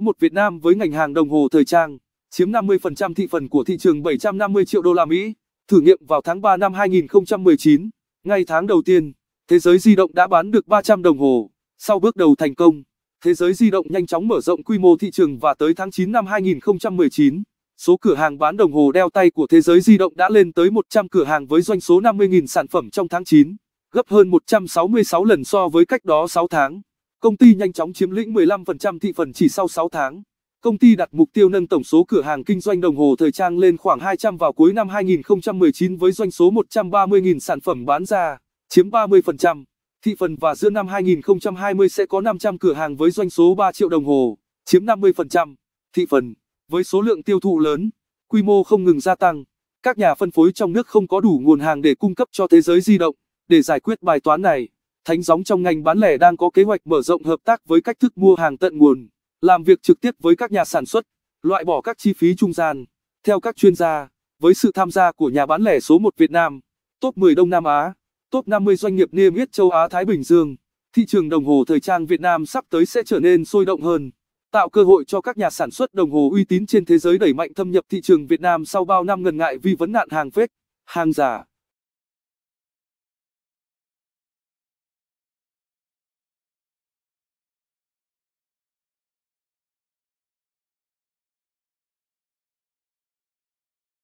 Một Việt Nam với ngành hàng đồng hồ thời trang, chiếm 50% thị phần của thị trường 750 triệu đô la Mỹ. Thử nghiệm vào tháng 3 năm 2019, ngay tháng đầu tiên, thế giới di động đã bán được 300 đồng hồ. Sau bước đầu thành công, thế giới di động nhanh chóng mở rộng quy mô thị trường và tới tháng 9 năm 2019, số cửa hàng bán đồng hồ đeo tay của thế giới di động đã lên tới 100 cửa hàng với doanh số 50.000 sản phẩm trong tháng 9, gấp hơn 166 lần so với cách đó 6 tháng. Công ty nhanh chóng chiếm lĩnh 15% thị phần chỉ sau 6 tháng. Công ty đặt mục tiêu nâng tổng số cửa hàng kinh doanh đồng hồ thời trang lên khoảng 200 vào cuối năm 2019 với doanh số 130.000 sản phẩm bán ra, chiếm 30%. Thị phần và giữa năm 2020 sẽ có 500 cửa hàng với doanh số 3 triệu đồng hồ, chiếm 50%. Thị phần, với số lượng tiêu thụ lớn, quy mô không ngừng gia tăng, các nhà phân phối trong nước không có đủ nguồn hàng để cung cấp cho thế giới di động. Để giải quyết bài toán này, Thánh gióng trong ngành bán lẻ đang có kế hoạch mở rộng hợp tác với cách thức mua hàng tận nguồn, làm việc trực tiếp với các nhà sản xuất, loại bỏ các chi phí trung gian. Theo các chuyên gia, với sự tham gia của nhà bán lẻ số 1 Việt Nam, top 10 Đông Nam Á, top 50 doanh nghiệp niêm yết châu Á Thái Bình Dương, thị trường đồng hồ thời trang Việt Nam sắp tới sẽ trở nên sôi động hơn, tạo cơ hội cho các nhà sản xuất đồng hồ uy tín trên thế giới đẩy mạnh thâm nhập thị trường Việt Nam sau bao năm ngần ngại vì vấn nạn hàng fake, hàng giả.